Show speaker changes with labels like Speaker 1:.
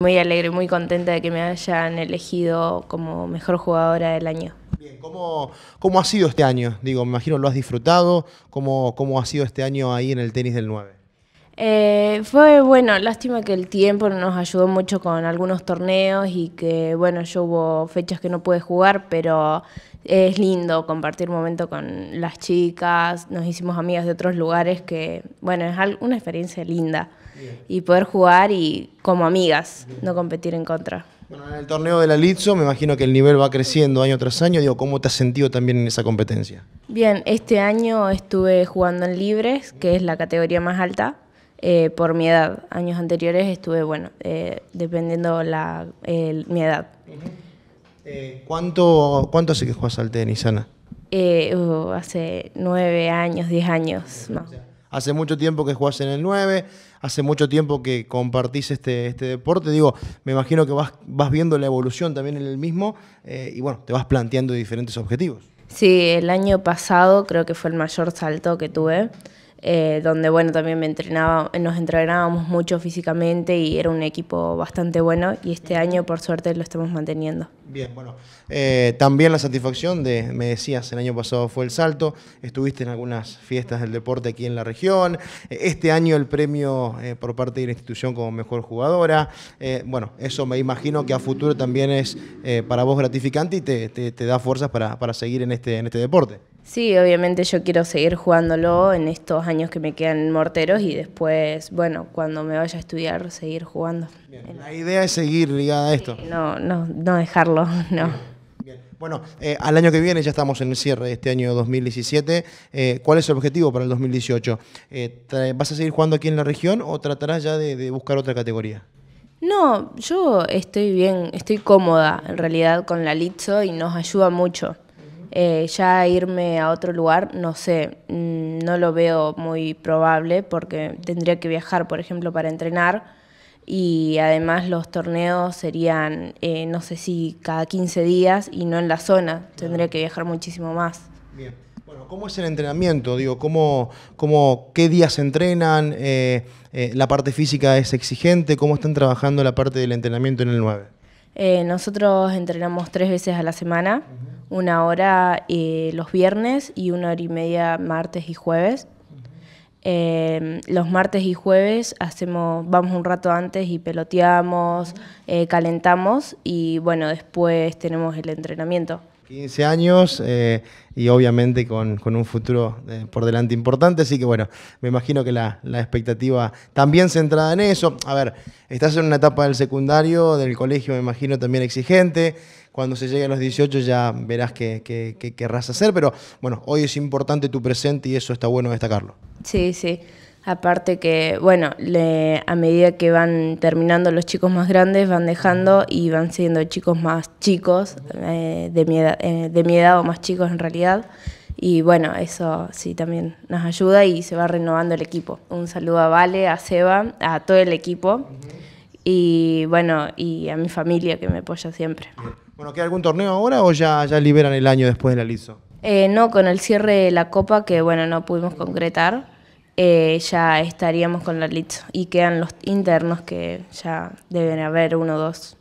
Speaker 1: muy alegre, muy contenta de que me hayan elegido como mejor jugadora del año. Bien,
Speaker 2: ¿cómo, ha sido este año? Digo, me imagino lo has disfrutado. ¿Cómo, cómo ha sido este año ahí en el tenis del 9?
Speaker 1: Eh, fue bueno, lástima que el tiempo nos ayudó mucho con algunos torneos y que, bueno, yo hubo fechas que no pude jugar, pero es lindo compartir momento con las chicas, nos hicimos amigas de otros lugares que, bueno, es una experiencia linda. Y poder jugar y como amigas, no competir en contra.
Speaker 2: Bueno, en el torneo de la Litzo me imagino que el nivel va creciendo año tras año. Digo, ¿cómo te has sentido también en esa competencia?
Speaker 1: Bien, este año estuve jugando en libres, que es la categoría más alta, eh, por mi edad. Años anteriores estuve, bueno, eh, dependiendo la, mi edad.
Speaker 2: Eh, ¿cuánto, ¿Cuánto hace que juegas al tenis, Ana?
Speaker 1: Eh, uh, hace nueve años, diez años
Speaker 2: hace mucho tiempo que juegas en el 9, hace mucho tiempo que compartís este, este deporte. Digo, me imagino que vas, viendo la evolución también en el mismo eh, y bueno, te vas planteando diferentes objetivos.
Speaker 1: Sí, el año pasado creo que fue el mayor salto que tuve. Eh, donde bueno, también me entrenaba, nos entrenábamos mucho físicamente y era un equipo bastante bueno y este año por suerte lo estamos manteniendo.
Speaker 2: Bien, bueno, eh, también la satisfacción de, me decías, el año pasado fue el salto, estuviste en algunas fiestas del deporte aquí en la región, este año el premio eh, por parte de la institución como mejor jugadora, bueno, eso me imagino que a futuro también es para vos gratificante y te, da fuerzas para, para seguir en este, en este deporte.
Speaker 1: Sí, obviamente yo quiero seguir jugándolo en estos años que me quedan Morteros y después, bueno, cuando me vaya a estudiar, seguir jugando. La idea
Speaker 2: es seguir ligada a esto.
Speaker 1: no, no, no dejarlo, no.
Speaker 2: Bueno, eh, al año que viene ya estamos en el cierre de este año 2017. Eh, ¿Cuál es el objetivo para el 2018? Eh, ¿Vas a seguir jugando aquí en la región o tratarás ya de, de buscar otra categoría?
Speaker 1: No, yo estoy bien, estoy cómoda en realidad con la Litzo y nos ayuda mucho. Eh, ya irme a otro lugar, no sé, mm, no lo veo muy probable porque tendría que viajar, por ejemplo, para entrenar y además los torneos serían, eh, no sé si cada 15 días y no en la zona, tendría que viajar muchísimo más. Bien.
Speaker 2: Bueno, ¿cómo es el entrenamiento? Digo, ¿cómo, cómo qué días entrenan? Eh, ¿La parte física es exigente? ¿Cómo están trabajando la parte del entrenamiento en el 9?
Speaker 1: Eh, nosotros entrenamos tres veces a la semana, una hora eh, los viernes y una hora y media martes y jueves. Em, los martes y jueves hacemos, vamos un rato antes y peloteamos, eh, calentamos y bueno, después tenemos el entrenamiento.
Speaker 2: 15 años eh, y obviamente con, un futuro eh, por delante importante. Así que bueno, me imagino que la, expectativa también centrada en eso. A ver, estás en una etapa del secundario, del colegio me imagino también exigente. Cuando se llegue a los 18 ya verás qué querrás hacer, pero bueno, hoy es importante tu presente y eso está bueno destacarlo.
Speaker 1: Sí, sí. Aparte que, bueno, a medida que van terminando los chicos más grandes, van dejando y van siendo chicos más chicos, eh, de, mi edad, eh, de mi edad o más chicos en realidad. Y bueno, eso sí también nos ayuda y se va renovando el equipo. Un saludo a Vale, a Seba, a todo el equipo y bueno, y a mi familia que me apoya siempre.
Speaker 2: Bueno, ¿queda algún torneo ahora o ya, ya liberan el año después de la LISO?
Speaker 1: Eh, no, con el cierre de la Copa que bueno, no pudimos concretar eh, ya estaríamos con la lit. y quedan los internos que ya deben haber uno o dos.